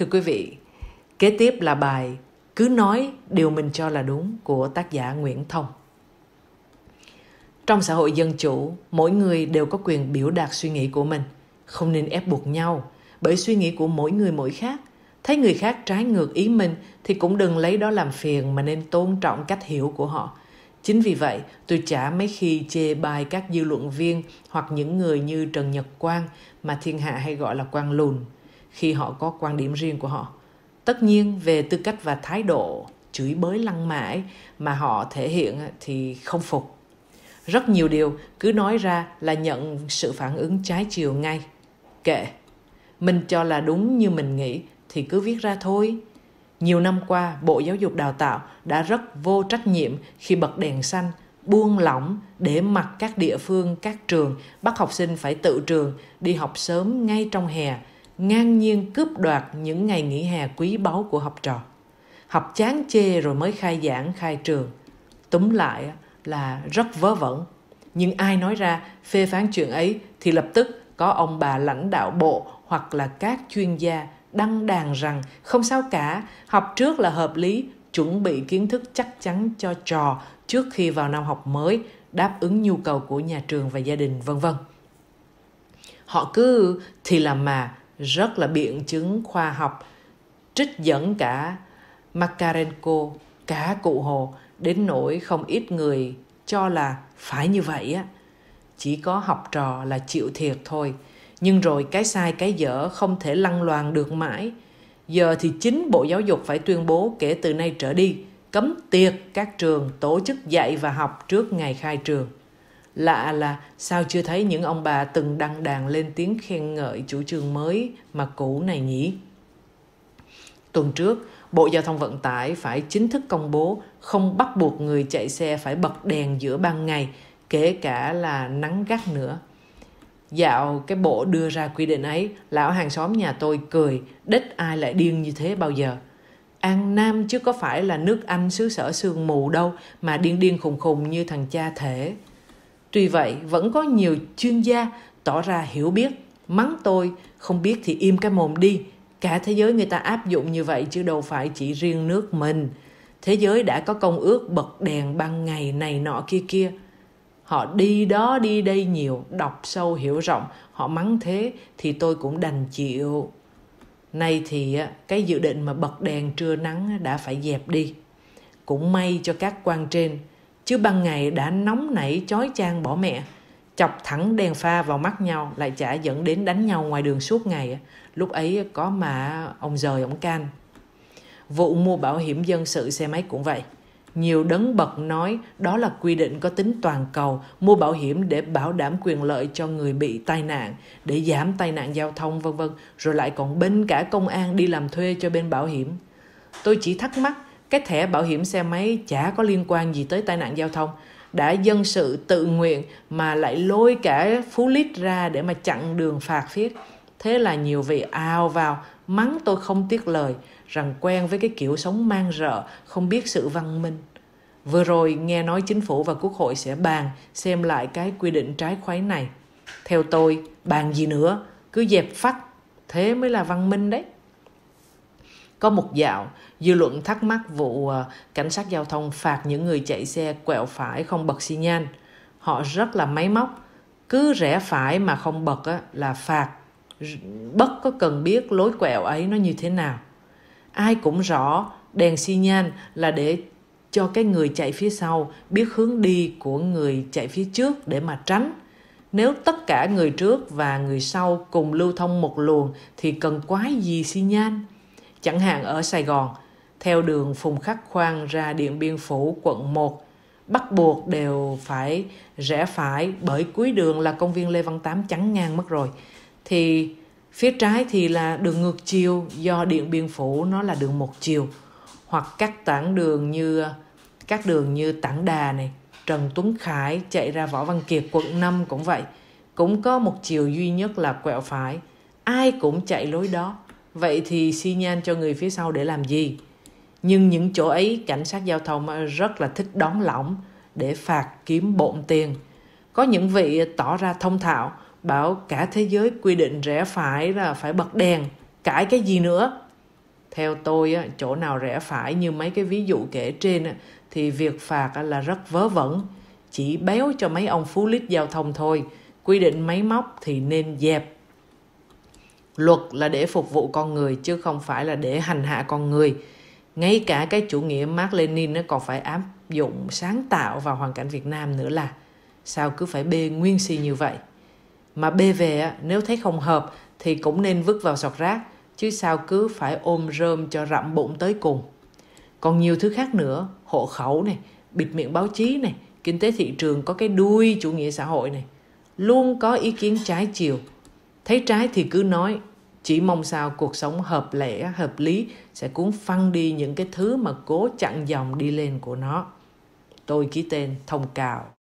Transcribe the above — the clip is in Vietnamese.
Thưa quý vị, kế tiếp là bài Cứ nói điều mình cho là đúng của tác giả Nguyễn Thông. Trong xã hội dân chủ, mỗi người đều có quyền biểu đạt suy nghĩ của mình, không nên ép buộc nhau, bởi suy nghĩ của mỗi người mỗi khác. Thấy người khác trái ngược ý mình thì cũng đừng lấy đó làm phiền mà nên tôn trọng cách hiểu của họ. Chính vì vậy, tôi chả mấy khi chê bai các dư luận viên hoặc những người như Trần Nhật Quang mà thiên hạ hay gọi là Quang Lùn – khi họ có quan điểm riêng của họ tất nhiên về tư cách và thái độ chửi bới lăng mãi mà họ thể hiện thì không phục rất nhiều điều cứ nói ra là nhận sự phản ứng trái chiều ngay kệ mình cho là đúng như mình nghĩ thì cứ viết ra thôi nhiều năm qua bộ giáo dục đào tạo đã rất vô trách nhiệm khi bật đèn xanh buông lỏng để mặc các địa phương các trường bắt học sinh phải tự trường đi học sớm ngay trong hè ngang nhiên cướp đoạt những ngày nghỉ hè quý báu của học trò học chán chê rồi mới khai giảng khai trường túm lại là rất vớ vẩn nhưng ai nói ra phê phán chuyện ấy thì lập tức có ông bà lãnh đạo bộ hoặc là các chuyên gia đăng đàn rằng không sao cả học trước là hợp lý chuẩn bị kiến thức chắc chắn cho trò trước khi vào năm học mới đáp ứng nhu cầu của nhà trường và gia đình vân vân họ cứ thì làm mà rất là biện chứng khoa học trích dẫn cả Makarenko cả cụ Hồ đến nỗi không ít người cho là phải như vậy á chỉ có học trò là chịu thiệt thôi nhưng rồi cái sai cái dở không thể lăn loàn được mãi giờ thì chính bộ giáo dục phải tuyên bố kể từ nay trở đi cấm tiệt các trường tổ chức dạy và học trước ngày khai trường lạ là sao chưa thấy những ông bà từng đăng đàn lên tiếng khen ngợi chủ trương mới mà cũ này nhỉ tuần trước bộ giao thông vận tải phải chính thức công bố không bắt buộc người chạy xe phải bật đèn giữa ban ngày kể cả là nắng gắt nữa dạo cái bộ đưa ra quy định ấy lão hàng xóm nhà tôi cười đích ai lại điên như thế bao giờ an nam chứ có phải là nước anh xứ sở sương mù đâu mà điên điên khùng khùng như thằng cha thể Tuy vậy, vẫn có nhiều chuyên gia tỏ ra hiểu biết, mắng tôi, không biết thì im cái mồm đi. Cả thế giới người ta áp dụng như vậy chứ đâu phải chỉ riêng nước mình. Thế giới đã có công ước bật đèn ban ngày này nọ kia kia. Họ đi đó đi đây nhiều, đọc sâu hiểu rộng, họ mắng thế thì tôi cũng đành chịu. Nay thì cái dự định mà bật đèn trưa nắng đã phải dẹp đi. Cũng may cho các quan trên chứ ban ngày đã nóng nảy chói chang bỏ mẹ chọc thẳng đèn pha vào mắt nhau lại chả dẫn đến đánh nhau ngoài đường suốt ngày lúc ấy có mà ông rời ông can vụ mua bảo hiểm dân sự xe máy cũng vậy nhiều đấng bậc nói đó là quy định có tính toàn cầu mua bảo hiểm để bảo đảm quyền lợi cho người bị tai nạn để giảm tai nạn giao thông vân vân rồi lại còn bên cả công an đi làm thuê cho bên bảo hiểm tôi chỉ thắc mắc cái thẻ bảo hiểm xe máy chả có liên quan gì tới tai nạn giao thông đã dân sự tự nguyện mà lại lôi cả phú lít ra để mà chặn đường phạt phiết thế là nhiều vị ào vào mắng tôi không tiếc lời rằng quen với cái kiểu sống mang rợ không biết sự văn minh vừa rồi nghe nói chính phủ và quốc hội sẽ bàn xem lại cái quy định trái khoái này theo tôi bàn gì nữa cứ dẹp phắt thế mới là văn minh đấy có một dạo, dư luận thắc mắc vụ ờ, cảnh sát giao thông phạt những người chạy xe quẹo phải không bật xi nhan. Họ rất là máy móc, cứ rẽ phải mà không bật á, là phạt. Bất có cần biết lối quẹo ấy nó như thế nào. Ai cũng rõ đèn xi nhan là để cho cái người chạy phía sau biết hướng đi của người chạy phía trước để mà tránh. Nếu tất cả người trước và người sau cùng lưu thông một luồng thì cần quái gì xi nhan? chẳng hạn ở Sài Gòn, theo đường Phùng Khắc Khoan ra Điện Biên Phủ quận 1, bắt buộc đều phải rẽ phải bởi cuối đường là công viên Lê Văn Tám chắn ngang mất rồi. Thì phía trái thì là đường ngược chiều do Điện Biên Phủ nó là đường một chiều hoặc các tảng đường như các đường như Tảng Đà này, Trần Tuấn Khải chạy ra Võ Văn Kiệt quận 5 cũng vậy. Cũng có một chiều duy nhất là quẹo phải. Ai cũng chạy lối đó vậy thì xi nhan cho người phía sau để làm gì nhưng những chỗ ấy cảnh sát giao thông ờ, rất là thích đón lỏng để phạt kiếm bộn tiền có những vị ờ, tỏ ra thông thạo bảo cả thế giới quy định rẽ phải là phải bật đèn cãi cái gì nữa theo tôi ờ, chỗ nào rẽ phải như mấy cái ví dụ kể trên thì việc phạt là rất vớ vẩn chỉ béo cho mấy ông phú lít giao thông thôi quy định máy móc thì nên dẹp luật là để phục vụ con người chứ không phải là để hành hạ con người ngay cả cái chủ nghĩa Mark Lenin nó còn phải áp dụng sáng tạo vào hoàn cảnh Việt Nam nữa là sao cứ phải bê nguyên si như vậy mà bê về nếu thấy không hợp thì cũng nên vứt vào sọt rác chứ sao cứ phải ôm rơm cho rậm bụng tới cùng còn nhiều thứ khác nữa hộ khẩu này bịt miệng báo chí này kinh tế thị trường có cái đuôi chủ nghĩa xã hội này luôn có ý kiến trái chiều thấy trái thì cứ nói chỉ mong sao cuộc sống hợp lẽ hợp lý sẽ cuốn phăng đi những cái thứ mà cố chặn dòng đi lên của nó tôi ký tên thông cào